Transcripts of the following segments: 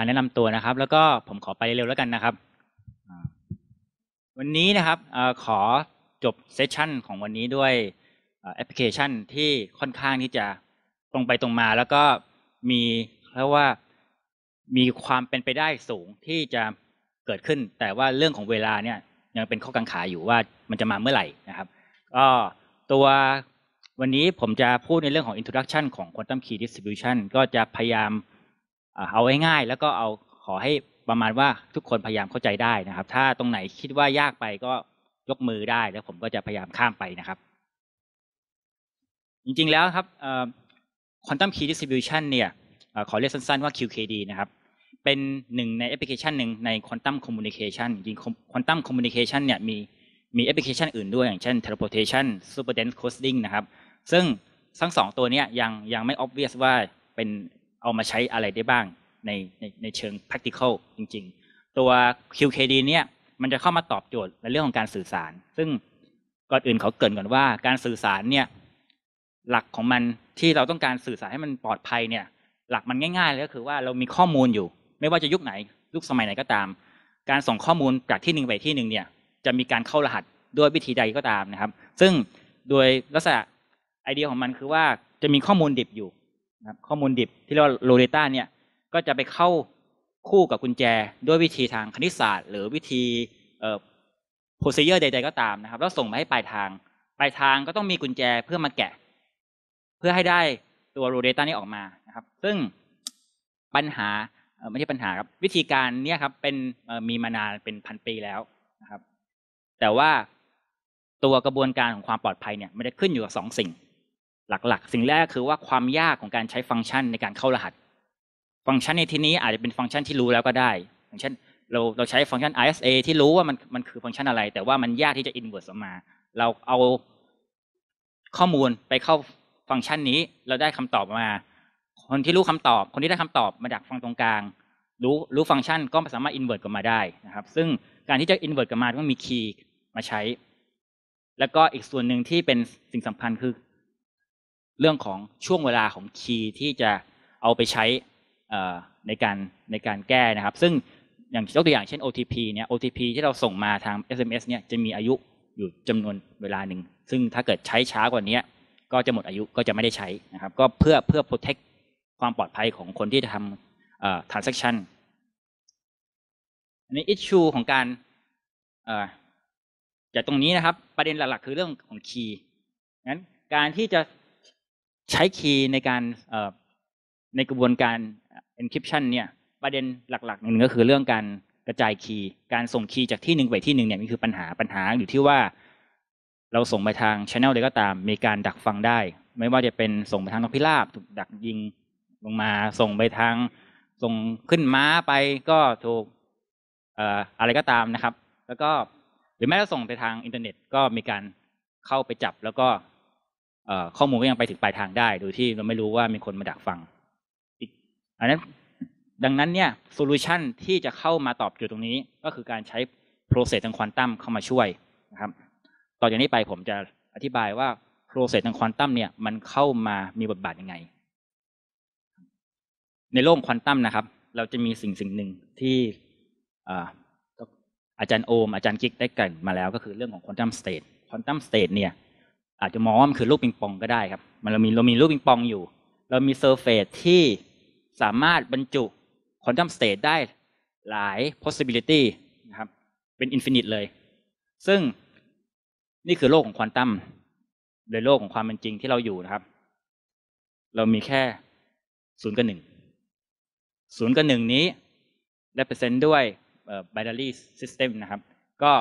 การแนะนำตัวนะครับ แล้วก็ผมขอไปเร็วแล้วกันนะครับวันนี้นะครับขอจบเซสชันของวันนี้ด้วยแอปพลิเคชันที่ค่อนข้างที่จะตรงไปตรงมา แล้วก็มีเรียกว่ามีความเป็นไปได้สูงที่จะเกิดขึ้น แต่ว่าเรื่องของเวลาเนี่ยยังเป็นข้อกังขาอยู่ว่ามันจะมาเมื่อไหร่นะครับ ก็ตัววันนี้ผมจะพูดในเรื่องของ introduction ของ quantum key distribution ก็จะพยายามเอาง่ายๆแล้วก็เอาขอให้ประมาณว่าทุกคนพยายามเข้าใจได้นะครับ ถ้าตรงไหนคิดว่ายากไปก็ยกมือได้ แล้วผมก็จะพยายามข้ามไปนะครับ จริงๆแล้วครับคอนตัมคีย์ดิสติบิวชันเนี่ยขอเรียกสั้นๆว่า QKD นะครับ เป็นหนึ่งในแอปพลิเคชันหนึ่งในคอนตัมคอมมูนิเคชันจริงคอนตัมคอมมูนิเคชันเนี่ยมีมีแอปพลิเคชันอื่นด้วยอย่างเช่น Teleportation Super Dense Coding นะครับ ซึ่งทั้งสองตัวนี้ยังยังไม่ obvious ว่าเป็นเอามาใช้อะไรได้บ้างในในในเชิง practical จริงๆ ตัว QKD เนี่ยมันจะเข้ามาตอบโจทย์ในเรื่องของการสื่อสาร ซึ่งก่อนอื่นเขาเกินก่อนว่า การสื่อสารเนี่ย หลักของมันที่เราต้องการสื่อสารให้มันปลอดภัยเนี่ย หลักมันง่ายๆ เลยก็คือว่าเรามีข้อมูลอยู่ ไม่ว่าจะยุคไหนยุคสมัยไหนก็ตาม การส่งข้อมูลจากที่หนึ่งไปที่หนึ่งเนี่ย จะมีการเข้ารหัสด้วยวิธีใดก็ตามนะครับ ซึ่งโดยลักษณะไอเดียของมันคือว่าจะมีข้อมูลดิบอยู่นะครับข้อมูลดิบที่เรียกว่าโลเดต้าเนี่ยก็จะไปเข้าคู่กับกุญแจด้วยวิธีทางคณิตศาสตร์ หรือวิธีโพสเยอร์ใด ๆก็ตามนะครับ แล้วส่งมาให้ปลายทาง ปลายทางก็ต้องมีกุญแจเพื่อมาแกะ เพื่อให้ได้ตัวโรเดต้านี้ออกมานะครับซึ่งปัญหาไม่ใช่ปัญหาครับวิธีการเนี้ยครับ เป็นมีมานานเป็นพันปีแล้วนะครับ แต่ว่าตัวกระบวนการของความปลอดภัยเนี่ยมันจะขึ้นอยู่กับสองสิ่งหลัก ๆ สิ่งแรกคือว่าความยากของการใช้ฟังก์ชันในการเข้ารหัส ฟังก์ชันในที่นี้อาจจะเป็นฟังก์ชันที่รู้แล้วก็ได้อย่างเช่นเราเราใช้ฟังก์ชัน ISA ที่รู้ว่ามันมันคือฟังก์ชันอะไร แต่ว่ามันยากที่จะอินเวอร์สออกมา เราเอาข้อมูลไปเข้าฟังก์ชันนี้ เราได้คำตอบมา คนที่รู้คำตอบ คนที่ได้คำตอบมาจากฟังตรงกลาง รู้รู้ฟังก์ชันก็สามารถอินเวอร์สกลับมาได้นะครับ ซึ่งการที่จะอินเวอร์สกลับมาต้องมีคีย์มาใช้ แล้วก็อีกส่วนหนึ่งที่เป็นสิ่งสำคัญคือเรื่องของช่วงเวลาของคีย์ที่จะเอาไปใช้ในการในการแก้นะครับ ซึ่งอย่างยกตัวอย่างเช่น OTP เนี่ย OTP ที่เราส่งมาทาง SMS เนี่ยจะมีอายุอยู่จำนวนเวลาหนึ่ง ซึ่งถ้าเกิดใช้ช้ากว่านี้ก็จะหมดอายุก็จะไม่ได้ใช้นะครับ ก็เพื่อเพื่อ protect ความปลอดภัยของคนที่จะทำ transaction อันนี้ issue ของการจากตรงนี้นะครับประเด็นหลัก ๆ คือเรื่องของคีย์งั้นการที่จะใช้คีย์ในการในกระบวนการ encryption เนี่ยประเด็นหลักๆหนึ่งก็คือเรื่องการกระจายคีย์การส่งคีย์จากที่หนึ่งไปที่หนึ่งเนี่ยมันคือปัญหาปัญหาอยู่ที่ว่าเราส่งไปทางช anel ใดก็ตาม มีการดักฟังได้ ไม่ว่าจะเป็นส่งไปทางนกพิราบ ถูกดักยิงลงมาส่งไปทาง ส่งขึ้นม้าไปก็ถูกอะไรก็ตามนะครับ แล้วก็หรือแม้จะส่งไปทางอินเทอร์เน็ตก็มีการเข้าไปจับแล้วก็ข้อมูลก็ยังไปถึงปลายทางได้ โดยที่เราไม่รู้ว่ามีคนมาดักฟังอันนั้นดังนั้นเนี่ยโซลูชันที่จะเข้ามาตอบโจทย์ตรงนี้ก็คือการใช้โปรเซสทางควอนตัมเข้ามาช่วยนะครับต่อจากนี้ไปผมจะอธิบายว่าโปรเซสทางควอนตัมเนี่ยมันเข้ามามีบทบาทยังไง ในโลกควอนตัมนะครับเราจะมีสิ่งสิ่งหนึ่งที่อาจารย์โอม อาจารย์กิ๊กได้กล่าวมาแล้ว ก็คือเรื่องของควอนตัมสเตทควอนตัมสเตทเนี่ยอาจจะมองว่ามันคือลูกปิงปองก็ได้ครับ มันเรามีเรามีลูกปิงปองอยู่ เรามีเซอร์เฟสที่สามารถบรรจุควอนตัมสเตทได้หลาย possibility นะครับ เป็นอินฟินิตเลย ซึ่งนี่คือโลกของควอนตัมโดยโลกของความเป็นจริงที่เราอยู่นะครับ เรามีแค่ศูนย์กับหนึ่ง ศูนย์กับหนึ่งนี้ปอร์เซนต์ด้วยบเดอรี่ซิสเต็มนะครับ ก็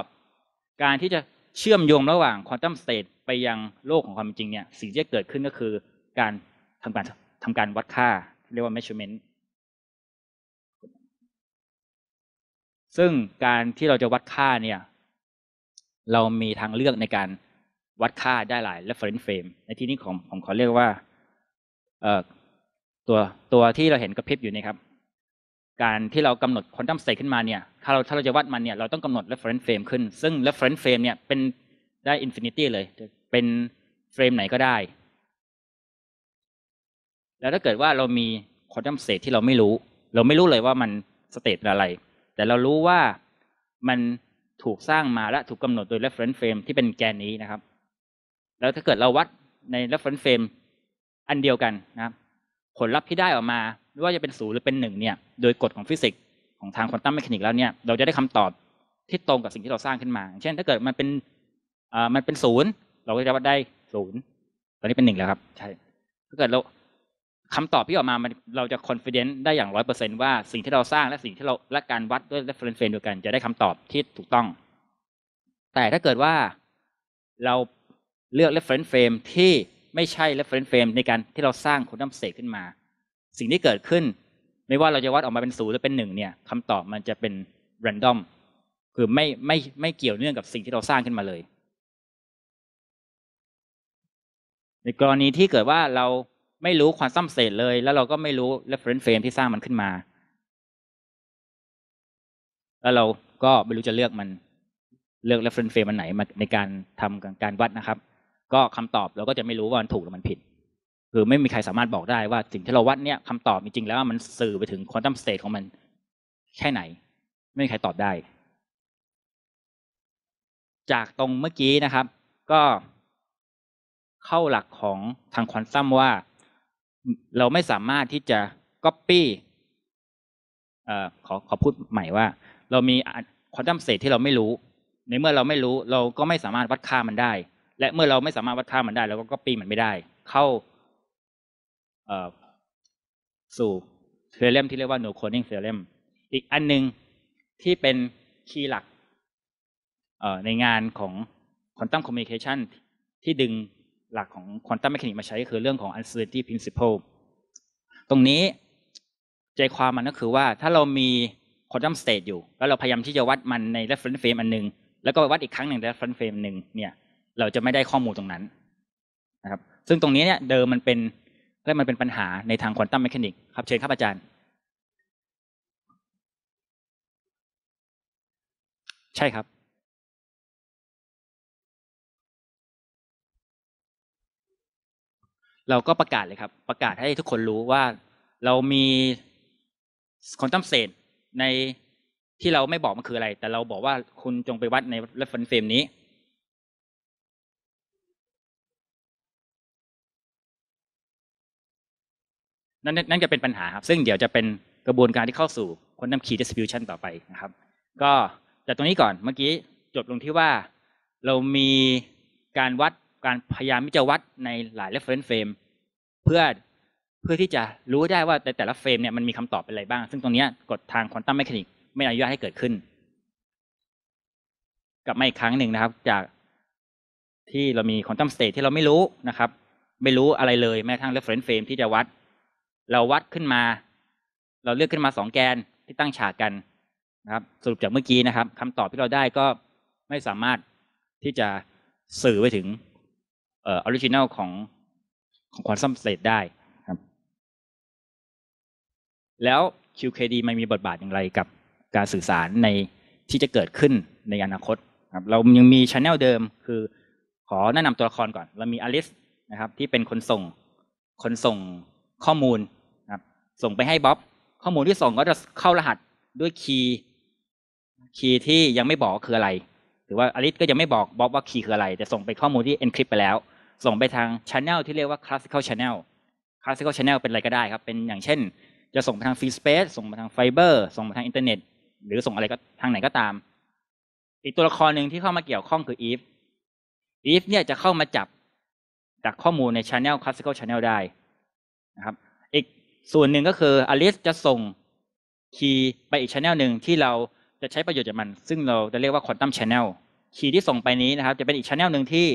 การที่จะเชื่อมโยงระหว่างควอนตัมสเต t ไปยังโลกของความจริง เนี่ยสิ่งที่จะเกิดขึ้นก็คือ การทำการทำการวัดค่า เรียกว่า measurement ซึ่งการที่เราจะวัดค่าเนี่ย เรามีทางเลือกในการวัดค่าได้หลาย reference frame ในที่นี้ของผมขอเรียกว่าเอ่อตัวตัวที่เราเห็นกระพริบอยู่นี่ครับ การที่เรากำหนดควอนตัมสเตทขึ้นมาเนี่ยถ้าเราถ้าเราจะวัดมันเนี่ย เราต้องกำหนด reference frame ขึ้นซึ่ง reference frame เนี่ยเป็นได้ infinity เลยเป็นเฟรมไหนก็ได้ แล้วถ้าเกิดว่าเรามีคอนตัมสเตทที่เราไม่รู้ เราไม่รู้เลยว่ามันสเตทอะไร แต่เรารู้ว่ามันถูกสร้างมาและถูกกำหนดโดย reference frame ที่เป็นแกนนี้นะครับ แล้วถ้าเกิดเราวัดใน reference frame อันเดียวกันนะครับผลลัพธ์ที่ได้ออกมาไม่ว่าจะเป็นศูนย์หรือเป็นหนึ่งเนี่ย โดยกฎของฟิสิกส์ของทางควอนตัมเมคานิกแล้วเนี่ย เราจะได้คำตอบที่ตรงกับสิ่งที่เราสร้างขึ้นมาเช่นถ้าเกิดมันเป็นมันเป็นศูนย์เราก็จะได้ศูนย์ตอนนี้เป็นหนึ่งแล้วครับใช่ถ้าเกิดเราคำตอบที่ออกมามันเราจะคอนฟิเ e n c e ได้อย่างร้อยเปอร์เซนว่าสิ่งที่เราสร้างและสิ่งที่เราและการวัดด้วย reference frame เดียวกันจะได้คำตอบที่ถูกต้อง แต่ถ้าเกิดว่าเราเลือก reference frame ที่ไม่ใช่ reference frame ในการที่เราสร้างคุณน้ำเสกขึ้นมา สิ่งที่เกิดขึ้น ไม่ว่าเราจะวัดออกมาเป็นศูนย์หรือเป็นหนึ่งเนี่ยคำตอบมันจะเป็น random คือไม่ไม่ไม่เกี่ยวเนื่องกับสิ่งที่เราสร้างขึ้นมาเลยในกรณีที่เกิดว่าเราไม่รู้ความซ้ำเศษเลยแล้วเราก็ไม่รู้ reference frame ที่สร้างมันขึ้นมาแล้วเราก็ไม่รู้จะเลือกมันเลือก reference frame มันไหนมาในการทำการวัดนะครับ ก็คำตอบเราก็จะไม่รู้ว่ามันถูกหรือมันผิดคือไม่มีใครสามารถบอกได้ว่าสิ่งที่เราวัดเนี่ยคำตอบจริงๆแล้วมันสื่อไปถึงความซ้ำเศษของมันแค่ไหน ไม่มีใครตอบได้ จากตรงเมื่อกี้นะครับ ก็เข้าหลักของทางควอนตัมว่าเราไม่สามารถที่จะก๊อปปี้ขอขอพูดใหม่ว่า เรามีควอนตัมเศษที่เราไม่รู้ ในเมื่อเราไม่รู้เราก็ไม่สามารถวัดค่ามันได้ และเมื่อเราไม่สามารถวัดค่ามันได้เราก็ก๊อปปี้มันไม่ได้ เข้าสู่เทเลมที่เรียกว่า no coding งเทเลมอีกอันหนึ่งที่เป็นคีย์หลักในงานของควอนตัมคอมมิวนิเคชันที่ดึงหลักของควอนตัมแมชชีนิกมาใช้คือเรื่องของ uncertainty principle ตรงนี้ใจความมันก็คือว่าถ้าเรามีควอนตัมสเตตอยู่ แล้วเราพยายามที่จะวัดมันใน reference frame อันหนึ่งแล้วก็วัดอีกครั้งหนึ่งใน reference frame หนึ่งเนี่ย เราจะไม่ได้ข้อมูลตรงนั้น นะครับ ซึ่งตรงนี้เนี่ยเดิมมันเป็นแลวมันเป็นปัญหาในทางควอนตัมแมชชีนิกครับเชิญครับอาจารย์ ใช่ครับเราก็ประกาศเลยครับประกาศให้ทุกคนรู้ว่าเรามีคอนตัมเซนในที่เราไม่บอกมันคืออะไร แต่เราบอกว่าคุณจงไปวัดในเัฟเฟนเฟรมนี้ นั่นนั่นจะเป็นปัญหาครับ ซึ่งเดี๋ยวจะเป็นกระบวนการที่เข้าสู่คนนำคีย์ดิสติบิวชันต่อไปนะครับ ก็แต่ตรงนี้ก่อนเมื่อกี้จบลงที่ว่าเรามีการวัดการพยายามที่จะ วัดในหลาย reference frame เพื่อเพื่อที่จะรู้ได้ว่าต่ แต่ละเฟรมเนี่ยมันมีคำตอบ เป็นอะไรบ้าง ซึ่งตรงนี้กฎทางควอนตัมแมชชีนิกไม่อนุญาตให้เกิดขึ้น กลับมาอีกครั้งหนึ่งนะครับ จากที่เรามีควอนตัมสเตทที่เราไม่รู้นะครับ ไม่รู้อะไรเลยแม้ทั้งเรฟเฟนเฟรมที่จะวัด เราวัดขึ้นมา เราเลือกขึ้นมาสองแกนที่ตั้งฉากกันนะครับ สรุปจากเมื่อกี้นะครับ คำตอบที่เราได้ก็ไม่สามารถที่จะสื่อไปถึงเออริจินัลของของควอนซัมสเตทได้ครับ แล้ว QKD มันมีบทบาทอย่างไรกับการสื่อสารในที่จะเกิดขึ้นในอนาคตครับ เรายังมีชนแนลเดิม คือ ขอแนะนำตัวละครก่อนเรามีอลิสนะครับ ที่เป็นคนส่ง คนส่งข้อมูลครับ ส่งไปให้บ๊อบข้อมูลที่ส่งก็จะเข้ารหัสด้วยคีย์คีย์ที่ยังไม่บอกคืออะไร หรือว่าอลิสก็ยังไม่บอกบ๊อบว่าคีย์คืออะไร แต่ส่งไปข้อมูลที่ encrypt ไปแล้วส่งไปทางช h a n n e l ที่เรียกว่า classical channel classical channel เป็นอะไรก็ได้ครับ เป็นอย่างเช่น จะส่งไปทาง free space ส่งไปทางไฟเบอร์ส่งไปทางอินเทอร์เน็ตหรือส่งอะไรก็ทางไหนก็ตาม อีกตัวละครหนึ่งที่เข้ามาเกี่ยวข้องคือ if if เนี่ยจะเข้ามาจับจากข้อมูลใน channel classical channel ได้นะครับ อีกส่วนหนึ่งก็คือ alice จะส่งคีย์ไปอีก channel หนึ่งที่เราจะใช้ประโยชน์จากมัน ซึ่งเราจะเรียกว่า quantum channel คีย์ที่ส่งไปนี้นะครับ จะเป็นอีก channel หนึ่งที่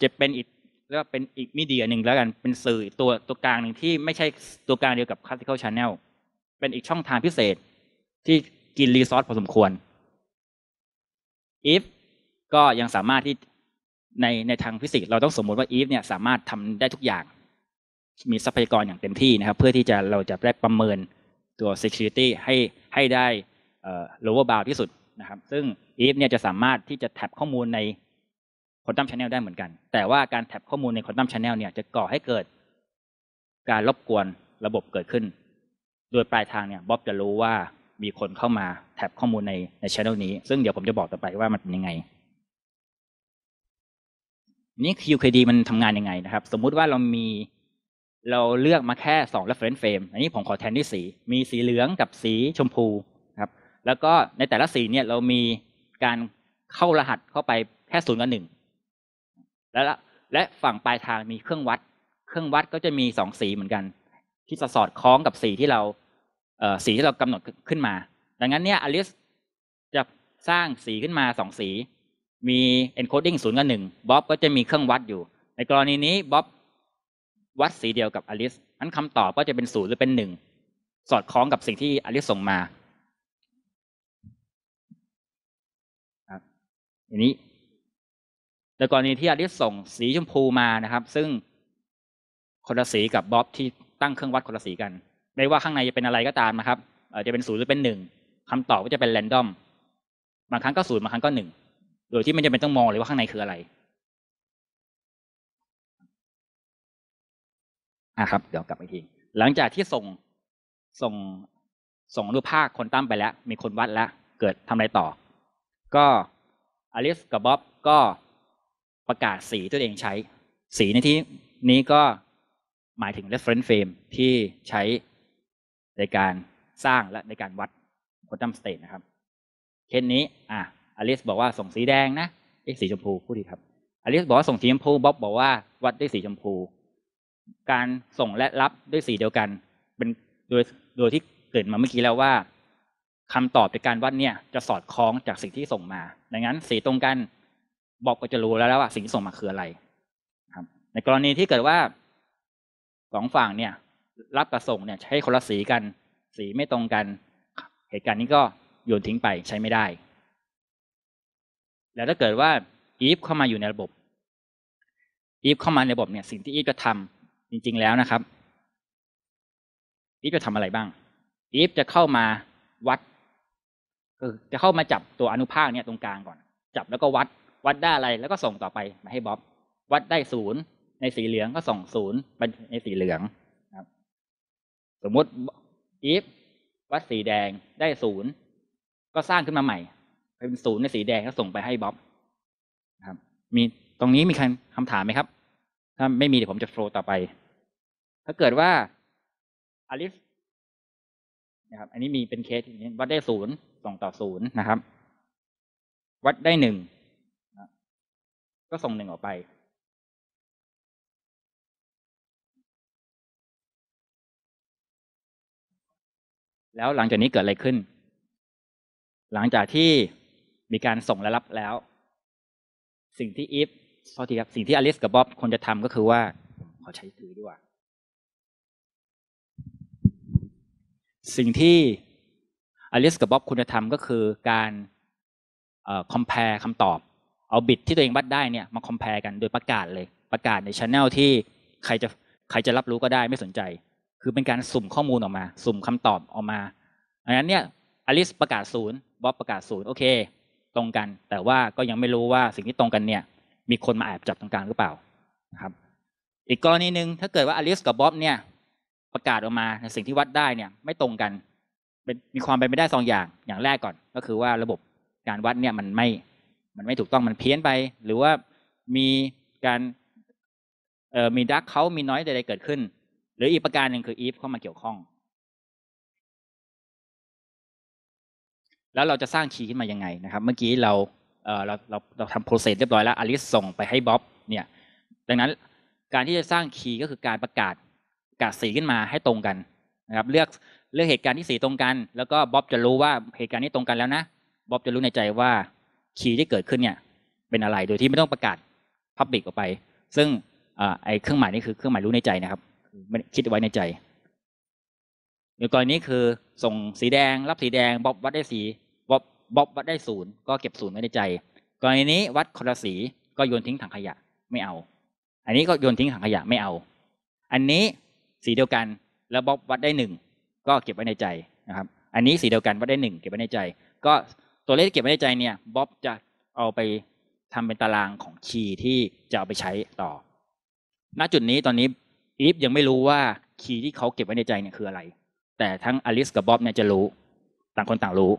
จะเป็นอีกเรียกว่าเป็นอีก มีเดียหนึ่งแล้วกันเป็นสื่อตัวตัวกลางหนึ่งที่ไม่ใช่ตัวกลางเดียวกับคลาสสิคอลชานแนลเป็นอีกช่องทางพิเศษที่กินรีซอสพอสมควร if ก็ยังสามารถที่ในในทางฟิสิกส์เราต้องสมมติว่า if เนี่ยสามารถทำได้ทุกอย่าง มีทรัพยากรอย่างเต็มที่นะครับ เพื่อที่จะเราจะได้ประเมินตัว security ให้ให้ได้ lower bound ที่สุดนะครับ ซึ่ง if เนี่ยจะสามารถที่จะแท็บข้อมูลในคอนตัมชแนลได้เหมือนกัน แต่ว่าการแท็บข้อมูลในคอนตัมชแนลเนี่ยจะก่อให้เกิด การรบกวนระบบเกิดขึ้น โดยปลายทางเนี่ยบ๊อบจะรู้ว่ามีคนเข้ามาแท็บข้อมูลในในชแนลนี้ ซึ่งเดี๋ยวผมจะบอกต่อไปว่ามันเป็นยังไง นี่ QKD มันทำงานยังไงนะครับ สมมุติว่าเรามีเราเลือกมาแค่ 2 reference frame อันนี้ผมขอแทนด้วยสี มีสีเหลืองกับสีชมพูครับ แล้วก็ในแต่ละสีเนี่ยเรามีการเข้ารหัสเข้าไปแค่ศูนย์กับหนึ่งและและฝั่งปลายทางมีเครื่องวัด เครื่องวัดก็จะมีสองสีเหมือนกัน ที่สะสอดคล้องกับสีที่เราสีที่เรากำหนดขึ้นมา ดังนั้นเนี่ย อลิสจะสร้างสีขึ้นมาสองสีมี encoding ศูนย์กับหนึ่งบ๊อบก็จะมีเครื่องวัดอยู่ ในกรณีนี้บ๊อบวัดสีเดียวกับ อลิสนั้นคำตอบก็จะเป็นศูนย์หรือเป็นหนึ่งสอดคล้องกับสิ่งที่อลิสส่งมาครับนี้โดยกรณีที่อาริสส่งสีชมพูมานะครับ ซึ่งคนละสีกับบ๊อบที่ตั้งเครื่องวัดคนละสีกันไม่ว่าข้างในจะเป็นอะไรก็ตามนะครับอจะเป็นศูนย์หรือเป็นหนึ่งคำตอบก็จะเป็นแรนดอมบางครั้งก็ศูนย์บางครั้งก็หนึ่งโดยที่ไม่จำเป็นต้องมองเลยว่าข้างในคืออะไรอ่ะครับเดี๋ยวกลับไปทีหลังจากที่ส่งส่งส่งรูปภาคคนตั้มไปแล้ว มีคนวัดแล้วเกิดทำอะไรต่อ ก็ อลิสกับบ๊อบก็ประกาศสีตัวเองใช้ สีในที่นี้ก็หมายถึง reference frame ที่ใช้ในการสร้างและในการวัด quantum state นะครับเช่นนี้ อ่ะอลิสบอกว่าส่งสีแดงนะไอ้สีชมพู พูดดีครับ อลิสบอกว่าส่งสีชมพูบ๊อบบอกว่า วัดด้วยสีชมพู การส่งและรับด้วยสีเดียวกัน เป็นโดยโดยที่เกิดมาเมื่อกี้แล้วว่า คำตอบในการวัดเนี่ย จะสอดคล้องจากสิ่งที่ส่งมา ดังนั้นสีตรงกันบอบก็จะรู้แล้วแล้วว่า สิ่งที่ส่งมาคืออะไร ครับ ในกรณีที่เกิดว่าสองฝั่งเนี่ย รับกับส่งเนี่ย ใช้คนละสีกัน สีไม่ตรงกัน เหตุการณ์นี้ก็โยนทิ้งไปใช้ไม่ได้ แล้วถ้าเกิดว่าอีฟเข้ามาอยู่ในระบบอีฟเข้ามาในระบบเนี่ย สิ่งที่อีฟจะทำจริง ๆ แล้วนะครับอีฟจะทำอะไรบ้างอีฟจะเข้ามาวัดจะเข้ามาจับตัวอนุภาคเนี่ยตรงกลางก่อน จับแล้วก็วัดวัดได้อะไรแล้วก็ส่งต่อไป มาให้บ๊อบวัดได้ศูนย์ในสีเหลืองก็ส่งศูนย์ไปในสีเหลืองครับ สมมุติอีฟวัดสีแดงได้ศูนย์ก็สร้างขึ้นมาใหม่เป็นศูนย์ในสีแดงก็ส่งไปให้บ๊อบครับ มีตรงนี้มีใครคำถามไหมครับ ถ้าไม่มีเดี๋ยวผมจะโฟล์ต่อไป ถ้าเกิดว่าอลิฟนะครับอันนี้มีเป็นเคสี่น้วัดได้ศูนย์ส่งต่อศูนย์นะครับ วัดได้หนึ่งก็ส่งหนึ่งออกไป แล้วหลังจากนี้เกิดอะไรขึ้น หลังจากที่มีการส่งและรับแล้ว สิ่งที่อีฟพอทีครับ สิ่งที่อลิสกับบ๊อบควรจะทำก็คือว่า ขอใช้ถือดีกว่าสิ่งที่อลิสกับบ๊อบควรจะทำก็คือการคอมเพ r e คำตอบเอาบิตที่ตัวเองวัดได้เนี่ยมาคอมเพลกันโดยประกาศเลยประกาศในชแนลที่ใครจะใครจะรับรู้ก็ได้ไม่สนใจ คือเป็นการสุ่มข้อมูลออกมา สุ่มคำตอบออกมา อันนั้นเนี่ยอลิสประกาศศูนย์บ๊อบประกาศศูนย์โอเค ตรงกัน แต่ว่าก็ยังไม่รู้ว่าสิ่งที่ตรงกันเนี่ย มีคนมาแอบจับตรงกลางหรือเปล่านะครับ อีกกรณีหนึ่งถ้าเกิดว่าอลิสกับบ๊อบเนี่ยประกาศออกมาในสิ่งที่วัดได้เนี่ยไม่ตรงกันมีความเป็นไปได้สองอย่างอย่างแรกก่อน ก็คือว่าระบบการวัดเนี่ยมันไม่มันไม่ถูกต้องมันเพี้ยนไป หรือว่ามีการมีดักเขามีน้อยใดๆเกิดขึ้น หรืออีกประการหนึ่งคืออีฟเข้ามาเกี่ยวข้อง แล้วเราจะสร้างคีย์ขึ้นมายังไงนะครับ เมื่อกี้เราเราเราเราทำโปรเซสเรียบร้อยแล้วอลิสส่งไปให้บ๊อบเนี่ย ดังนั้นการที่จะสร้างคีย์ก็คือการประกาศประกาศสีขึ้นมาให้ตรงกันนะครับ เลือกเลือกเหตุการณ์ที่สีตรงกัน แล้วก็บ๊อบจะรู้ว่าเหตุการณ์นี้ตรงกันแล้วนะบ๊อบจะรู้ในใจว่าคีย์ที่เกิดขึ้นเนี่ยเป็นอะไรโดยที่ไม่ต้องประกาศพับบิกออกไป ซึ่งไอ้เครื่องหมายนี่คือเครื่องหมายรู้ในใจนะครับไม่คิดไว้ในใจในกรณีนี้คือส่งสีแดงรับสีแดงบ๊อบวัดได้สีบ๊อบบ๊อบวัดได้ศูนย์ก็เก็บศูนย์ไว้ในใจ กรณีนี้วัดคนละสีก็โยนทิ้งถังขยะไม่เอา อันนี้ก็โยนทิ้งถังขยะไม่เอา อันนี้สีเดียวกันแล้วบ๊อบวัดได้หนึ่งก็เก็บไว้ในใจนะครับ อันนี้สีเดียวกันวัดได้หนึ่งเก็บไว้ในใจก็ตัวเลขที่เก็บไว้ในใจเนี่ยบ๊อบจะเอาไปทำเป็นตารางของคีย์ที่จะเอาไปใช้ต่อ ณจุดนี้ตอนนี้อีฟยังไม่รู้ว่าคีย์ที่เขาเก็บไว้ในใจเนี่ยคืออะไร แต่ทั้งอลิสกับบ๊อบเนี่ยจะรู้ต่างคนต่างรู้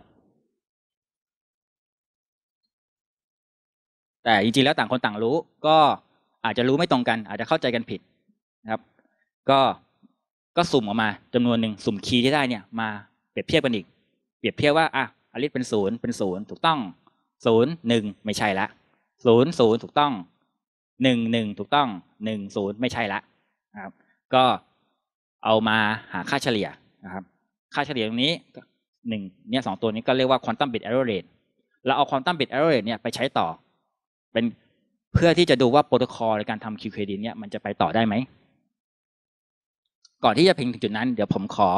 แต่จริงๆแล้วต่างคนต่างรู้ ก็อาจจะรู้ไม่ตรงกัน อาจจะเข้าใจกันผิดนะครับ ก็ก็สุ่มออกมา จำนวนหนึ่งสุ่มคีย์ที่ได้เนี่ยมาเปรียบเทียบกันอีกเปรียบเทียบว่าอ่ะอลิสเป็นศูนย์เป็นศูนย์ถูกต้องศูนย์หนึ่งไม่ใช่ละศูนย์ศูนย์ถูกต้องหนึ่งหนึ่งถูกต้องหนึ่งศูนย์ไม่ใช่ละครับ ก็เอามาหาค่าเฉลี่ยนะครับ ค่าเฉลี่ยตรงนี้หนึ่งเนี่ยสองตัวนี้ก็เรียกว่าควอนตัมบิตเอโรเรทเราเอาควอนตัมบิตเอโรเรทเนี่ยไปใช้ต่อ เป็นเพื่อที่จะดูว่าโปรโตคอลในการทำ QKD เนี่ยมันจะไปต่อได้ไหม ก่อนที่จะพิงถึงจุดนั้น เดี๋ยวผมขอ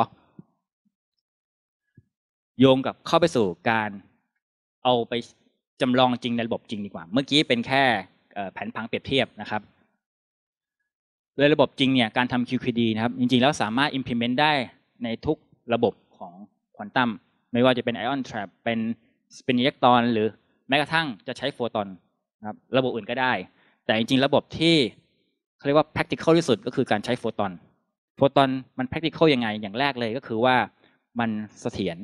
โยงกับเข้าไปสู่การเอาไปจำลองจริงในระบบจริงดีกว่า เมื่อกี้เป็นแค่แผนพังเปรียบเทียบนะครับโดยระบบจริงเนี่ย การทำ QQD นะครับ จริงๆ แล้วสามารถ implement ได้ในทุกระบบของควอนตัมไม่ว่าจะเป็น ion trap เป็นสปินอิเล็กตรอน หรือแม้กระทั่งจะใช้โฟตอนนะครับระบบอื่นก็ได้ แต่จริงๆระบบที่เขาเรียกว่า practical ที่สุดก็คือการใช้โฟตอนโฟตอนมัน practical ยังไงอย่างแรกเลยก็คือว่ามันเสถียร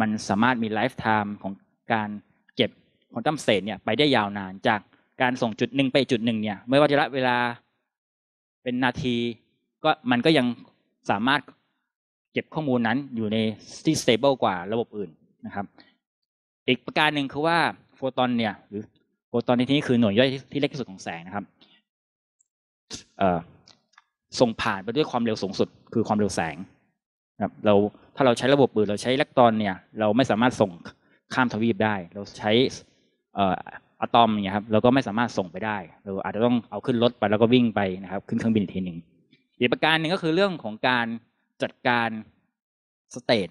มันสามารถมีไลฟ์ไทม์ของการเก็บควอนตัมเเตเนี่ยไปได้ยาวนานจากการส่งจุดหนึ่งไปจุดหนึ่งเนี่ย ไม่ว่าจะระเวลาเป็นนาที ก็มันก็ยังสามารถเก็บข้อมูลนั้นอยู่ในที่ stable กว่าระบบอื่นนะครับ อีกประการหนึ่งคือว่าโฟตอน เนี่ย หรือโฟตอนในที่นี้คือหน่วยย่อยที่เล็กที่สุดของแสงนะครับส่งผ่านไปด้วยความเร็วสูงสุดคือความเร็วแสงเราถ้าเราใช้ระบบอื่นเราใช้อิเล็กตรอนเนี่ย เราไม่สามารถส่งข้ามทวีปได้ เราใช้อะตอมเนี่ยครับเราก็ไม่สามารถส่งไปได้ เราอาจจะต้องเอาขึ้นรถไปแล้วก็วิ่งไปนะครับ ขึ้นเครื่องบินอีกทีหนึ่งอีกประการหนึ่งก็คือเรื่องของการจัดการสเตต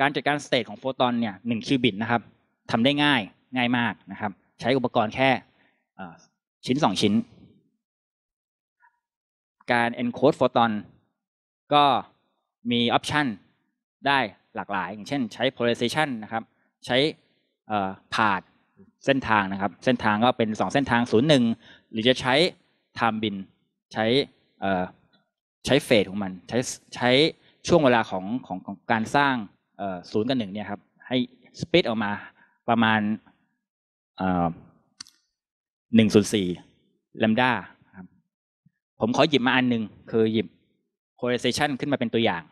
การจัดการสเตตของโฟตอนเนี่ยหนึ่งคิวบิตนะครับทำได้ง่ายง่ายมากนะครับ ใช้อุปกรณ์แค่ชิ้นสองชิ้น การ encode โฟตอนก็มีออปชันได้หลากหลาย อย่างเช่นใช้ polarization นะครับใช้ผ่าดเส้นทางนะครับเส้นทางก็เป็น 2 เส้นทาง0นหรือจะใช้ time bin ใช้ใช้เฟสของมันใช้ใช้ช่วงเวลาของของของการสร้างศูนย์กับหนึ่งเนี่ยครับให้สป e ดออกมาประมาณหนึ่งศูนย์สี่ลมด้าผมขอหยิบมาอันหนึ่ง คือหยิบ polarization ขึ้นมาเป็นตัวอย่าง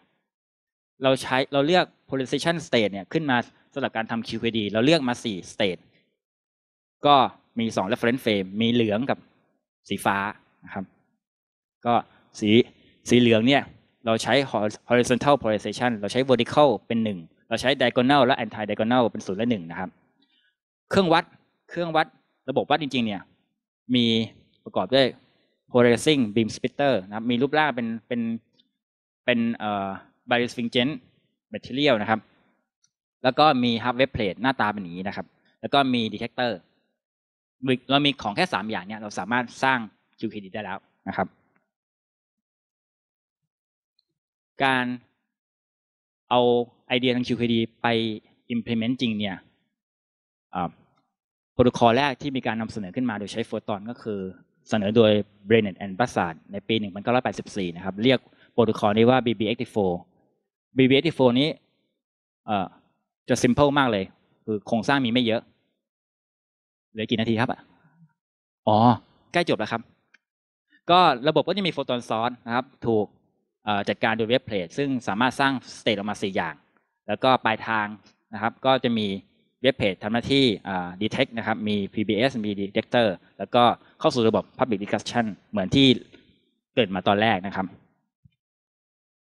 เราใช้เราเลือก polarization state เนี่ยขึ้นมาสำหรับการทำ QKD เราเลือกมา4 state ก็มี 2 reference frame มีเหลืองกับสีฟ้านะครับ ก็สีสีเหลืองเนี่ย เราใช้ horizontal polarization เราใช้ vertical เป็น 1 เราใช้ diagonal และ anti diagonal เป็น 0 และ1นะครับ เครื่องวัดเครื่องวัดระบบวัดจริง ๆ เนี่ย มีประกอบด้วย polarizing beam splitter นะครับ มีรูปร่างเป็นเป็นเป็นเอ่อ Biospingent Material นะครับ แล้วก็มี Hub Web Plate หน้าตาเป็นอย่างนี้นะครับ แล้วก็มี Detector เรามีของแค่ 3 อย่างเนี่ยเราสามารถสร้าง QKD ได้แล้วนะครับ การเอาไอเดียทาง QKD ไป implement จริงเนี่ย โปรโตคอลแรกที่มีการนำเสนอขึ้นมาโดยใช้โฟตอนก็คือเสนอโดย b r e n n e t and b a s a r d ในปี 1984 นะครับ เรียกโปรโตคอลนี้ว่า BB84 BBS4 นี้จะ simple มากเลย คือ โครงสร้างมีไม่เยอะเหลือกี่นาทีครับอ๋อ ใกล้จบแล้วครับ ก็ระบบก็จะมีโฟตอนซ้อนนะครับ ถูกจัดการโดยเว็บเพลทซึ่งสามารถสร้างสเตตออกมา4อย่าง แล้วก็ปลายทางนะครับ ก็จะมีเว็บเพจทำหน้าที่ดีเทคนะครับ มี PBS มี detector แล้วก็เข้าสู่ระบบ public discussion เหมือนที่เกิดมาตอนแรกนะครับ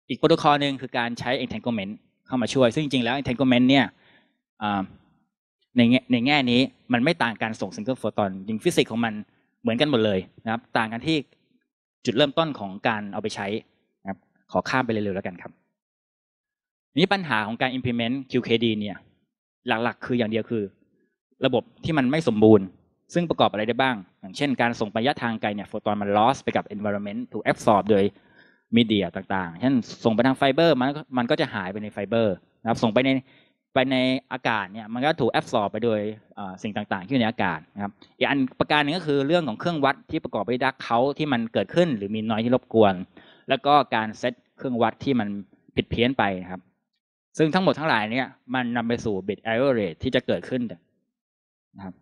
อีกโปรโตคอลหนึ่งคือการใช้ entanglement เข้ามาช่วย ซึ่งจริงๆ แล้ว entanglement เนี่ยในแง่ในแง่นี้มันไม่ต่างการส่งซิงเกิลโฟตอนยิงฟิสิกส์ของมันเหมือนกันหมดเลยนะครับ ต่างกันที่จุดเริ่มต้นของการเอาไปใช้นะครับขอข้ามไปเร็วๆแล้วกันครับ นี่ปัญหาของการ implement QKD เนี่ยหลักๆ คืออย่างเดียวคือ ระบบที่มันไม่สมบูรณ์ซึ่งประกอบอะไรได้บ้าง อย่างเช่น การส่งไประยะทางไกลเนี่ยโฟตอนมัน loss ไปกับ environment ถูก absorb โดยมีเดียต่าง ๆเช่นส่งไปทางไฟเบอร์มันมันก็จะหายไปในไฟเบอร์ นะครับ ส่งไปในไปในอากาศเนี่ย มันก็ถูกแอบสอบไปโดยสิ่งต่างๆ ที่อยู่ในอากาศนะครับ อีกอันประการหนึ่งก็คือเรื่องของเครื่องวัดที่ประกอบไปด้ักเขาที่มันเกิดขึ้น หรือมีน้อยที่รบกวน แล้วก็การเซตเครื่องวัดที่มันผิดเพี้ยนไปนะครับ ซึ่งทั้งหมดทั้งหลายเนี่ยมันนำไปสู่บิดเอ r อ r a t e ที่จะเกิดขึ้นนะครับ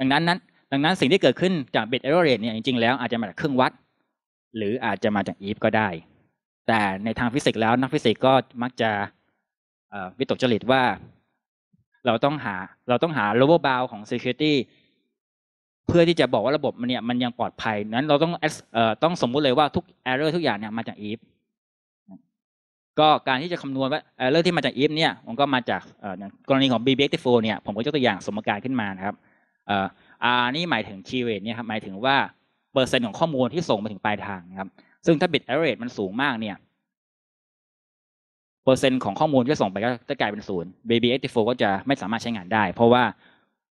ดังนั้นนั้นดังนั้นสิ่งที่เกิดขึ้นจากบิดเอ r อ r a t e เนี่ยจริงๆ แล้วอาจจะมาจากเครื่องวัดหรืออาจจะมาจากอีฟ ก็ได้ แต่ในทางฟิสิกส์แล้ว นักฟิสิกส์ก็มักจะวิตกจริตว่า เราต้องหาเราต้องหา lower bound ของ security เพื่อที่จะบอกว่าระบบมันเนี่ยมันยังปลอดภัย นั้นเราต้องต้องสมมุติเลยว่าทุก error ทุกอย่างเนี่ยมาจากีฟ ก็การที่จะคำนวณว่า error ที่มาจากีฟเนี่ยมันก็มาจากกรณีของ bbx4 เนี่ยผมก็ยกตัวอย่างสมการขึ้นมานะครับ r นี่หมายถึง key rate เนี่ยครับหมายถึงว่าเปอร์เซ็นต์ของข้อมูลที่ส่งมาถึงปลายทางนะครับ ซึ่งถ้าบิตเอเรทมันสูงมากเนี่ย เปอร์เซ็นต์ของข้อมูลที่ส่งไปก็จะกลายเป็นศูนย์ BB84 ก็จะไม่สามารถใช้งานได้ เพราะว่า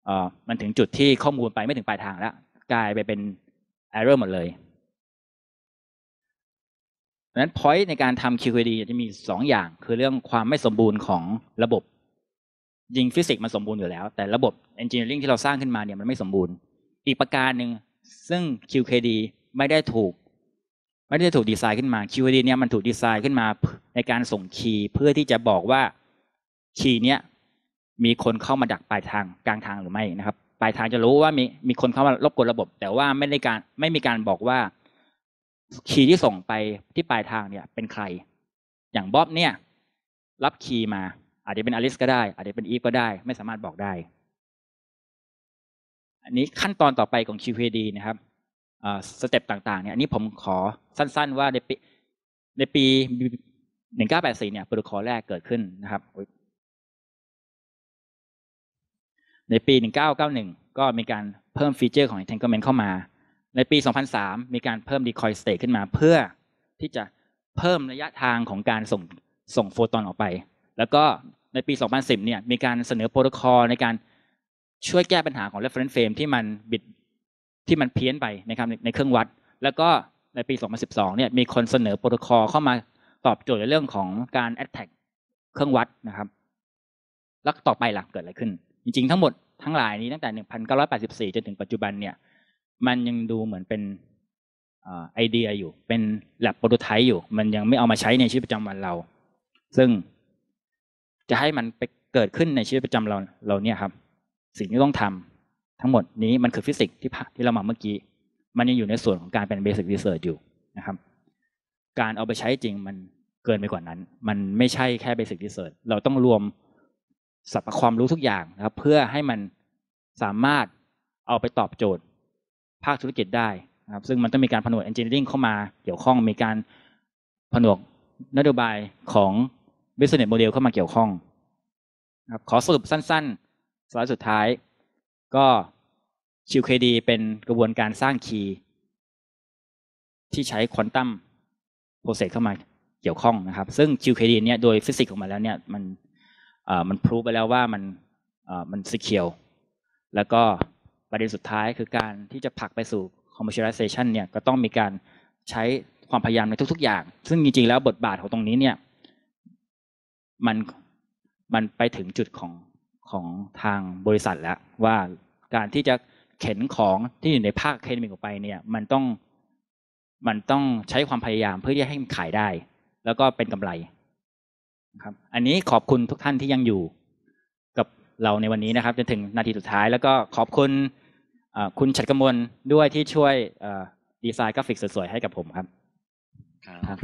เออมันถึงจุดที่ข้อมูลไปไม่ถึงปลายทางแล้ว กลายไปเป็นเเรอร์หมดเลย ดังนั้น point ในการทำ QKD จะมีสองอย่าง คือเรื่องความไม่สมบูรณ์ของระบบ ยิงฟิสิกส์มันสมบูรณ์อยู่แล้ว แต่ระบบ engineering ที่เราสร้างขึ้นมาเนี่ยมันไม่สมบูรณ์ อีกประการหนึ่งซึ่ง QKD ไม่ได้ถูกไม่ได้ถูกดีไซน์ขึ้นมา QKD เนี่ยมันถูกดีไซน์ขึ้นมาในการส่งคีย์เพื่อที่จะบอกว่าคีย์เนี้ยมีคนเข้ามาดักปลายทาง กลางทางหรือไม่นะครับปลายทางจะรู้ว่ามีมีคนเข้ามารบกวนระบบ แต่ว่าไม่ได้การไม่มีการบอกว่า คีย์ที่ส่งไปที่ปลายทางเนี่ย เป็นใคร อย่างบ๊อบเนี่ย รับคีย์มาอาจจะเป็นอลิสก็ได้อาจจะเป็นอีฟก็ได้ ไม่สามารถบอกได้อันนี้ขั้นตอนต่อไปของ QKD นะครับสเต็ปต่างๆเนี่ยอันนี้ผมขอสั้นๆว่าในปีในปี 1984 เนี่ยโปรโตคอลแรกเกิดขึ้นนะครับในปี 1991 ก็มีการเพิ่มฟีเจอร์ของ entanglement เข้ามา ในปี 2003 มีการเพิ่ม decoy state ขึ้นมาเพื่อที่จะเพิ่มระยะทางของการส่งส่งโฟตอนออกไป แล้วก็ในปี 2010 เนี่ยมีการเสนอโปรโตคอลในการช่วยแก้ปัญหาของ reference frame ที่มันบิดที่มันเพี้ยนไปนะครับในเครื่องวัด แล้วก็ในปี 2012เนี่ยมีคนเสนอโปรโตคอลเข้ามาตอบโจทย์ในเรื่องของการ attack เครื่องวัดนะครับแล้วต่อไปหลังเกิดอะไรขึ้น จริงๆทั้งหมดทั้งหลายนี้ตั้งแต่ 1984 จนถึงปัจจุบันเนี่ยมันยังดูเหมือนเป็นไอเดีย อยู่ เป็นแลบโปรโตไทป์อยู่ มันยังไม่เอามาใช้ในชีวิตประจำวันเรา ซึ่งจะให้มันไปเกิดขึ้นในชีวิตประจำเราเราเนี่ยครับสิ่งที่ต้องทำทั้งหมดนี้มันคือฟิสิกส์ที่ที่เรามาเมื่อกี้ มันยังอยู่ในส่วนของการเป็นเบสิกรีเสิร์ชอยู่นะครับ การเอาไปใช้จริงมันเกินไปกว่านั้น มันไม่ใช่แค่เบสิกรีเสิร์ชเราต้องรวมสรรพความรู้ทุกอย่างนะครับ เพื่อให้มันสามารถเอาไปตอบโจทย์ภาคธุรกิจได้นะครับ ซึ่งมันต้องมีการผนวกเอนจิเนียริ่งเข้ามาเกี่ยวข้องมีการผนวกนโยบายของ business model เข้ามาเกี่ยวข้องนะครับขอสรุปสั้น ๆสไลด์สุดท้ายก็ q ิวเคดีเป็นกระบวนการสร้างคีย์ ที่ใช้ควอนตัมโปรเซสเข้ามาเกี่ยวข้องนะครับ ซึ่ง QKD เนี่ย โดยฟิสิกส์ของมันแล้วเนี่ยมันมันพรูไปแล้วว่ามันมันสกิลแล้วก็ประเด็นสุดท้ายคือการที่จะผลักไปสู่ commercialization เนี่ยก็ต้องมีการใช้ความพยายามในทุกๆอย่าง ซึ่งจริงๆ แล้วบทบาทของตรงนี้เนี่ยมันมันไปถึงจุดของของทางบริษัทแล้วว่าการที่จะเข็นของที่อยู่ในภาคเคมีออกไป เนี่ยมันต้องมันต้องใช้ความพยายามเพื่อที่จะให้มันขายได้ แล้วก็เป็นกำไรครับ อันนี้ขอบคุณทุกท่านที่ยังอยู่กับเราในวันนี้นะครับจนถึงนาทีสุดท้าย แล้วก็ขอบคุณคุณฉัดกมลด้วยที่ช่วยดีไซน์กราฟิกสวยๆให้กับผมครับครับ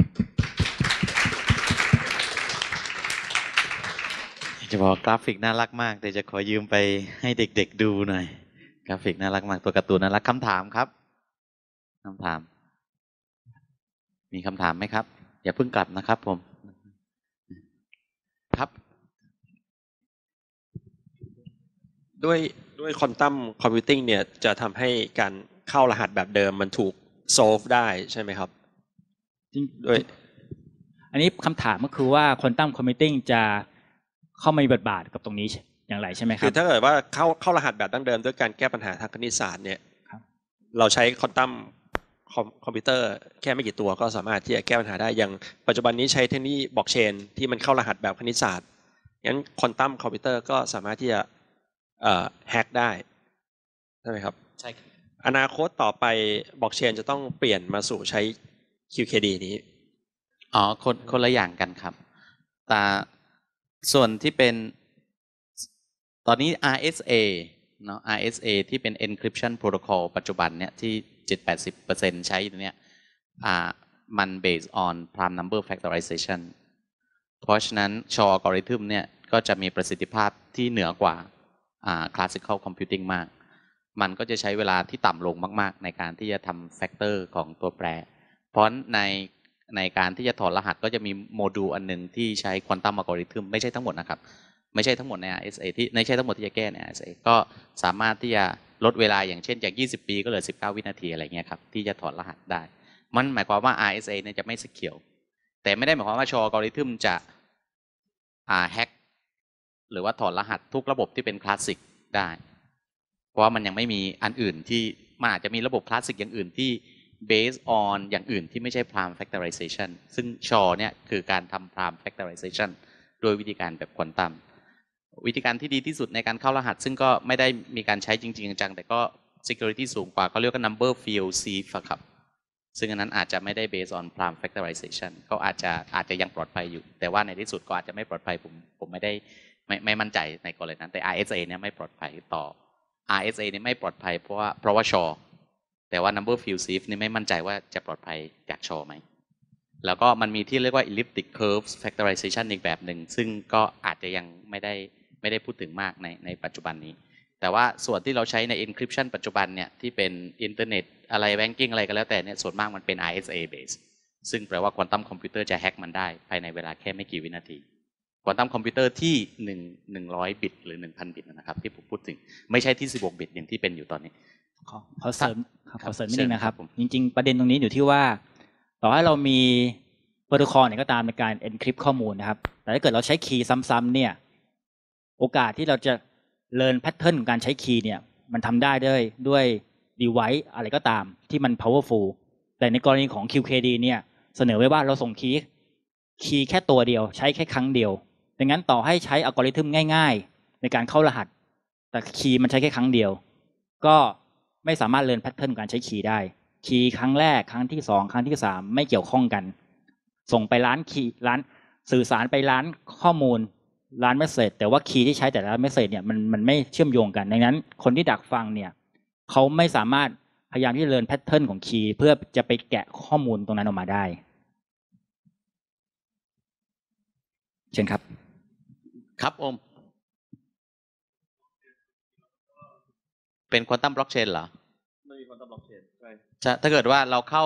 จะบอกกราฟิกน่ารักมาก แต่จะขอยืมไปให้เด็กๆดูหน่อย กราฟิกน่ารักมาก ตัวการ์ตูนน่ารักคำถามครับคำถาม มีคำถามไหมครับอย่าเพิ่งกลับนะครับผม ครับ ด้วยด้วยควอนตัมคอมพิวติ้งเนี่ยจะทำให้การเข้ารหัสแบบเดิมมันถูกโซฟได้ใช่ไหมครับด้วย อันนี้คำถามก็คือว่าควอนตัมคอมพิวติ้งจะเข้ามามีบทบาทกับตรงนี้อย่างไรใช่ไหมครับคือถ้าเกิดว่าเข้าเข้ารหัสแบบดั้งเดิมด้วยการแก้ปัญหาทางคณิตศาสตร์เนี่ยเราใช้คอนตัมคอมพิวเตอร์แค่ไม่กี่ตัวก็สามารถที่จะแก้ปัญหาได้ อย่างปัจจุบันนี้ใช้เทคโนโลยีบล็อกเชน ที่มันเข้ารหัสแบบคณิตศาสตร์งั้นคอนตัมคอมพิวเตอร์ ก็สามารถที่จะแฮกได้ใช่ไหมครับ ใช่อนาคตต่อไปบล็อกเชนจะต้องเปลี่ยนมาสู่ใช้ QKD นี้อ๋อคนคนละอย่างกันครับ แต่ส่วนที่เป็นตอนนี้ RSA เนาะ RSA ที่เป็น encryption protocol ปัจจุบันเนี่ยที่ 7-80%ใช้เนี่ยมัน based on prime number factorization เพราะฉะนั้นช h o r algorithm เนี่ยก็จะมีประสิทธิภาพที่เหนือกว่า classical computing มาก มันก็จะใช้เวลาที่ต่ำลงมาก ๆ ในการที่จะทำแฟกเตอร์ของตัวแปร เพราะในในการที่จะถอดรหัสก็จะมีโมดูลอันหนึ่งที่ใช้ควอนตัมอัลกอริทึมไม่ใช่ทั้งหมดนะครับไม่ใช่ทั้งหมดใน RSA ที่ไม่ใช่ทั้งหมดที่จะแก้ใน RSA ก็สามารถที่จะลดเวลาอย่างเช่นจาก 20 ปีก็เหลือ 19 วินาทีอะไรเงี้ยครับที่จะถอดรหัสได้มันหมายความว่า RSA เนี่ยจะไม่สเกิลแต่ไม่ได้หมายความว่าชออลกอริทึมจะแฮ็กหรือว่าถอดรหัสทุกระบบที่เป็นคลาสสิกได้ เพราะว่ามันยังไม่มีอันอื่นที่มันอาจจะมีระบบคลาสสิกอย่างอื่นที่ based on อย่างอื่นที่ไม่ใช่ prime factorization ซึ่ง ชอ เนี่ย คือการทำ prime factorization โดยวิธีการแบบควอนตัมวิธีการที่ดีที่สุดในการเข้ารหัส ซึ่ง ก็ ไม่ ได้ มีการใช้จริง ๆ จังแต่ก็ security สูงกว่าเขาเรียกกัน number field c ครับ ซึ่ง อันนั้นอาจจะไม่ได้ based on prime factorization เขาอาจจะอาจจะยังปลอดภัยอยู่ แต่ว่าในที่สุดก็อาจจะไม่ปลอดภัยผมผมไม่ได้ไม่ไม่มั่นใจในกรณีนั้นแต่ RSA เนี่ยไม่ปลอดภัยต่อ RSA เนี่ยไม่ปลอดภัยเพราะว่าเพราะว่าชอแต่ว่า number field safe นี่ไม่มั่นใจว่าจะปลอดภัยจากชอไหม แล้วก็มันมีที่เรียกว่า elliptic c u r v e factorization อีกแบบหนึ่ง ซึ่งก็อาจจะยังไม่ได้ไม่ได้พูดถึงมากในในปัจจุบันนี้ แต่ว่าส่วนที่เราใช้ใน encryption ปัจจุบันเนี่ย ที่เป็นอินเทอร์เน็ตอะไร banking อะไรก็แล้วแต่เนี่ย ส่วนมากมันเป็น ISA base ซึ่งแปลว่า quantum computer จะแฮ็กมันได้ภายในเวลาแค่ไม่กี่วินาทีควอนตัมคอมพิวเตอร์ที่หนึ่งหนึ่งร้อยบิต หรือหนึ่งพันบิตนะครับ ที่ผมพูดถึงไม่ใช่ที่สิบกบิต อย่างที่เป็นอยู่ตอนนี้ขอขอเสริมขอเสริมนิดนึงนะครับ จริงๆ ประเด็นตรงนี้อยู่ที่ว่า ต่อให้เรามีโปรโตคอลเนี่ยก็ตามในการเอนคริปข้อมูลนะครับ แต่ถ้าเกิดเราใช้คีย์ซ้ำๆเนี่ย โอกาสที่เราจะเรียนแพทเทิร์นของการใช้คีย์เนี่ยมันทำได้ด้วยด้วยดีไวซ์อะไรก็ตามที่มัน powerful แต่ในกรณีของ QKD เนี่ย เสนอไว้ว่าเราส่งคีย์คีย์แค่ตัวเดียว ใช้แค่ครั้งเดียวดังนั้น ต่อให้ใช้อัลกอริทึมง่ายๆ ในการเข้ารหัส แต่คีย์มันใช้แค่ครั้งเดียวก็ไม่สามารถเรียนแพทเทิร์นการใช้คีย์ได้ คีย์ครั้งแรก ครั้งที่สองครั้งที่สามไม่เกี่ยวข้องกัน ส่งไปร้านคีย์ร้านสื่อสารไปร้านข้อมูลร้านเมสเซจแต่ว่าคีย์ที่ใช้แต่ละเมสเซจเนี่ยมันมันไม่เชื่อมโยงกันดังนั้น คนที่ดักฟังเนี่ย เขาไม่สามารถพยายามที่จะเรียนแพทเทิร์นของคีย์เพื่อจะไปแกะข้อมูลตรงนั้นออกมาได้เช่นครับครับอม เป็นควอนตัมบล็อกเชนเหรอไม่มีควอนตัมบล็อกเชนใช่ถ้าเกิดว่าเราเข้า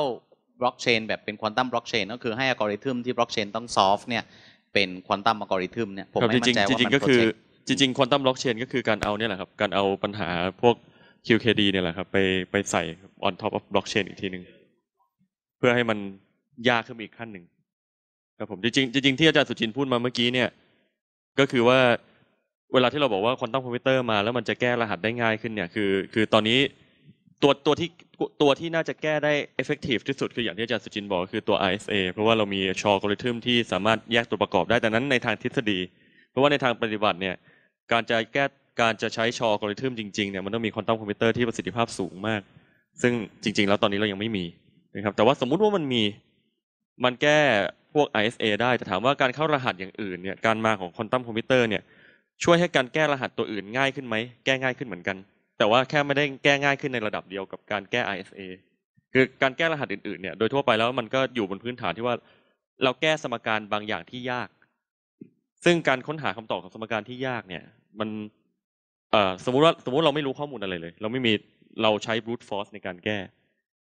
บล็อกเชนแบบเป็นควอนตัมบล็อกเชนก็คือให้อัลกอริทึมที่บล็อกเชนต้องซอฟเนี่ยเป็นควอนตัมอัลกอริทึมเนี่ย ผมไม่มั่นใจว่ามันก็คือ จริงๆควอนตัมบล็อกเชนก็คือการเอาเนี่ยแหละครับการเอาปัญหาพวก QKD เนี่ยแหละครับไปไปใส่ on top of blockchain อีกทีหนึ่งเพื่อให้มันยากขึ้นอีกขั้นหนึ่งครับผม จริงจริงที่อาจารย์สุชินพูดมาเมื่อกี้เนี่ยก็คือว่าเวลาที่เราบอกว่าควอนตัมคอมพิวเตอร์มา แล้วมันจะแก้รหัสได้ง่ายขึ้นเนี่ย คือคือตอนนี้ตัวตัวที่ตัวที่น่าจะแก้ได้เอฟเฟกตีฟที่สุดคืออย่างที่อาจารย์สุจินบอก คือตัว ISA เพราะว่าเรามีชอ์กริทึมที่สามารถแยกตัวประกอบได้แต่นั้นในทางทฤษฎี เพราะว่าในทางปฏิบัติเนี่ย การจะแก้การจะใช้ชอ์กริทึมจริงๆเนี่ยมันต้องมีควอนตัมคอมพิวเตอร์ที่ประสิทธิภาพสูงมากซึ่งจริง ๆ แล้วตอนนี้เรายังไม่มีนะครับแต่ว่าสมมุติว่ามันมีมันแก้พวก ISA ได้แต่ถามว่าการเข้ารหัสอย่างอื่นเนี่ย การมาของควอนตัมคอมพิวเตอร์เนี่ยช่วยให้การแก้รหัสตัวอื่นง่ายขึ้นไหม แก้ง่ายขึ้นเหมือนกัน แต่ว่าแค่ไม่ได้แก้ง่ายขึ้นในระดับเดียวกับการแก้ ISA คือการแก้รหัสอื่นๆเนี่ยโดยทั่วไปแล้วมันก็อยู่บนพื้นฐานที่ว่าเราแก้สมการบางอย่างที่ยาก ซึ่งการค้นหาคำตอบของสมการที่ยากเนี่ย มันสมมุติว่าสมมุติเราไม่รู้ข้อมูลอะไรเลย เราไม่มีเราใช้ brute force ในการแก้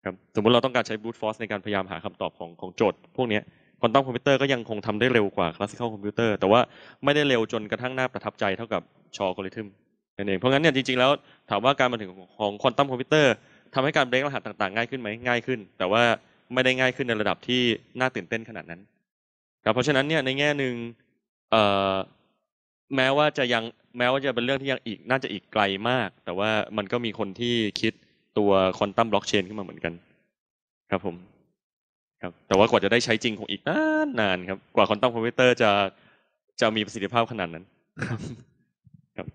ครับสมมุติเราต้องการใช้ brute force ในการพยายามหาคำตอบของของโจทย์พวกนี้ค u อนตัมคอมพิวเตอร์ก็ยังคงทำได้เร็วกว่าคลาสสิค a l คอมพิวเตอร์แต่ว่าไม่ได้เร็วจนกระทั่งน่าประทับใจเท่ากับชอ o r ิทึมนั่นเองเพราะงั้นเนี่ยจริงๆ แล้วถามว่าการมาถึงของค u อนตัมคอมพิวเตอร์ทำให้การเบรกรหัสต่างๆ ง่ายขึ้นไหมง่ายขึ้น แต่ว่าไม่ได้ง่ายขึ้นในระดับที่น่าตื่นเต้นขนาดนั้นครับเพราะฉะนั้นเนี่ยในแง่หนึ่งแม้ว่าจะยังแม้ว่าจะเป็นเรื่องที่ยังอีกน่าจะอีกไกลมาก แต่ว่ามันก็มีคนที่คิดตัวควอนตัมบล็อกเชนขึ้นมาเหมือนกัน ครับ ผมครับ แต่ว่ากว่าจะได้ใช้จริงคงอีกนานนานครับ กว่าควอนตัมคอมพิวเตอร์จะจะมีประสิทธิภาพขนาดนั้นครับ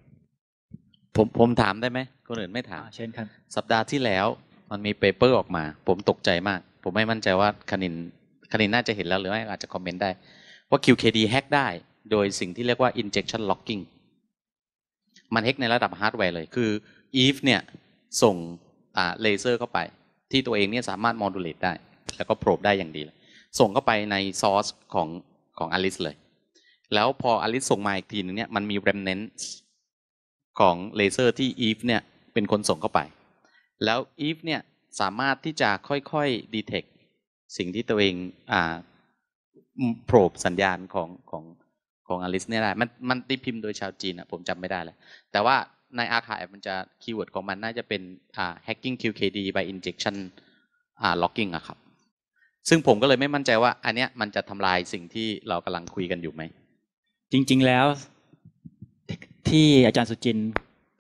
ผมผมถามได้ไหมคนอื่นไม่ถามเช่นครับสัปดาห์ที่แล้วมันมีเปเปอร์ ออกมา ผมตกใจมาก ผมไม่มั่นใจว่าคณินคณินน่าจะเห็นแล้วหรือไม่อาจจะคอมเมนต์ได้ว่า QKD แฮกได้โดยสิ่งที่เรียกว่า injection locking มันแฮกในระดับฮาร์ดแวร์เลยคือ if เนี่ยส่งเลเซอร์เข้าไปที่ตัวเองเนี่ยสามารถมอดูลเลตได้ แล้วก็โปรบได้อย่างดีส่งเข้าไปในซอสของของอลิสเลย แล้วพออลิสส่งมาอีกทีนึงเนี่ยมันมีแรมเน้นของเลเซอร์ที่อีฟเนี่ยเป็นคนส่งเข้าไป แล้วอีฟเนี่ยสามารถที่จะค่อยๆ ดีเทคสิ่งที่ตัวเองอ่าโปรบสัญญาณของของของอลิสเนี่ยได้มันมันตีพิมพ์โดยชาวจีนอะผมจำไม่ได้แล้ว แต่ว่าในอา h า v e มันจะคีย์เวิร์ดของมัน น่าจะเป็น hacking QKD by injection locking อะครับ ซึ่งผมก็เลยไม่มั่นใจว่า อันเนี้ยมันจะทำลายสิ่งที่เรากำลังคุยกันอยู่ไหม จริง ๆ แล้วที่อาจารย์สุจิน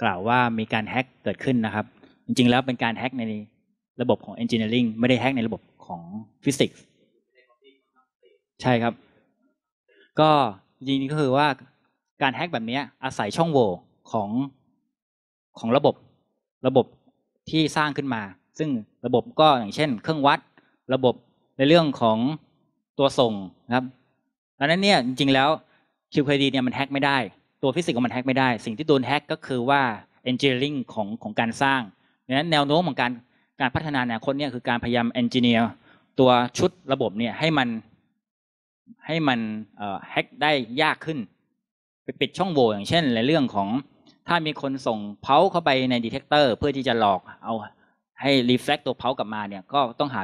กล่าวว่ามีการแฮ็กเกิดขึ้นนะครับ จริง ๆ แล้วเป็นการแฮ็กในระบบของ engineering ไม่ได้แฮ็กในระบบของฟิสิกส์ใช่ครับ ก็จริงๆก็คือว่าการแฮ็กแบบนี้อาศัยช่องโหว่ของของระบบระบบที่สร้างขึ้นมา ซึ่งระบบก็อย่างเช่น เครื่องวัดระบบในเรื่องของตัวส่งนะครับดังนั้นเนี่ยจริง ๆแล้ว QKD เนี่ยมันแฮ็กไม่ได้ตัวฟิสิกส์ของมันแฮ็กไม่ได้ สิ่งที่โดนแฮ็กก็คือว่า engineering ของของการสร้างดังนั้นแนวโน้มของการการพัฒนาอนาคตเนี่ยคือการพยายาม engineer ตัวชุดระบบเนี่ยให้มันให้มันแฮ็กได้ยากขึ้น ไปปิดช่องโหว่อย่างเช่น ในเรื่องของถ้ามีคนส่งเพาเข้าไปในดีเทคเตอร์ เพื่อที่จะหลอกเอา ให้รีเฟล็กตัวเพากลับมาเนี่ย ก็ต้องหา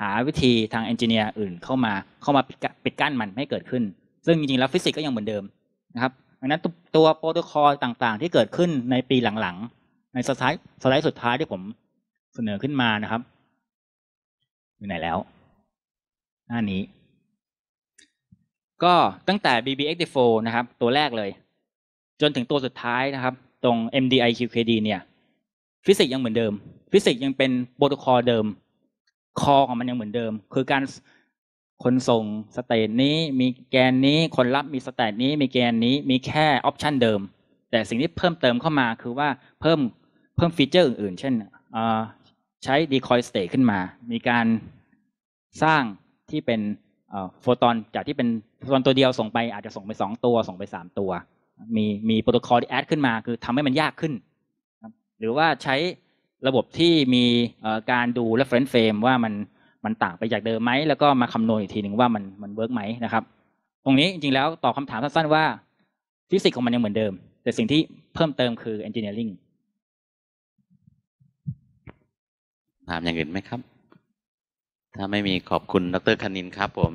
หาวิธีทางเอนจิเนียร์อื่นเข้ามา เข้ามาปิดกั้นมันไม่เกิดขึ้น ซึ่งจริงๆแล้วฟิสิกส์ก็ยังเหมือนเดิมนะครับดังนั้นตัวโปรโตคอลต่างๆ ที่เกิดขึ้นในปีหลังๆในสไลด์สไลด์สุดท้ายที่ผมเสนอขึ้นมานะครับ อยู่ไหนแล้ว หน้านี้ก็ตั้งแต่ BBX4 นะครับ ตัวแรกเลยจนถึงตัวสุดท้ายนะครับตรง MDIQKD เนี่ย ฟิสิกส์ยังเหมือนเดิม ฟิสิกส์ยังเป็นโปรโตคอลเดิม คอของมันยังเหมือนเดิม คือการคนส่งสเตตนี้ มีแกนนี้ คนรับมีสเตตนี้มีแกนนี้มีแค่ออปชันเดิม แต่สิ่งที่เพิ่มเติมเข้ามาคือว่าเพิ่มเพิ่มฟีเจอร์อื่นๆเช่นใช้ดีคอยสเตตขึ้นมา มีการสร้างที่เป็นโฟตอนจากที่เป็นโฟตอนตัวเดียวส่งไปอาจจะส่งไปสองตัวส่งไปสามตัวมีมีโปรโตคอลที่แอดขึ้นมา คือทำให้มันยากขึ้นหรือว่าใช้ระบบที่มีการดู reference frame ว่ามันมันต่างไปจากเดิมไหมแล้วก็มาคำนวณอีกทีหนึ่งว่ามันมันเวิร์กไหมนะครับตรงนี้จริงๆแล้วตอบคำถามสั้นๆว่าฟิสิกส์ของมันยังเหมือนเดิม แต่สิ่งที่เพิ่มเติมคือ engineering ถามอย่างอื่นไหมครับ ถ้าไม่มีขอบคุณดรคณินครับผม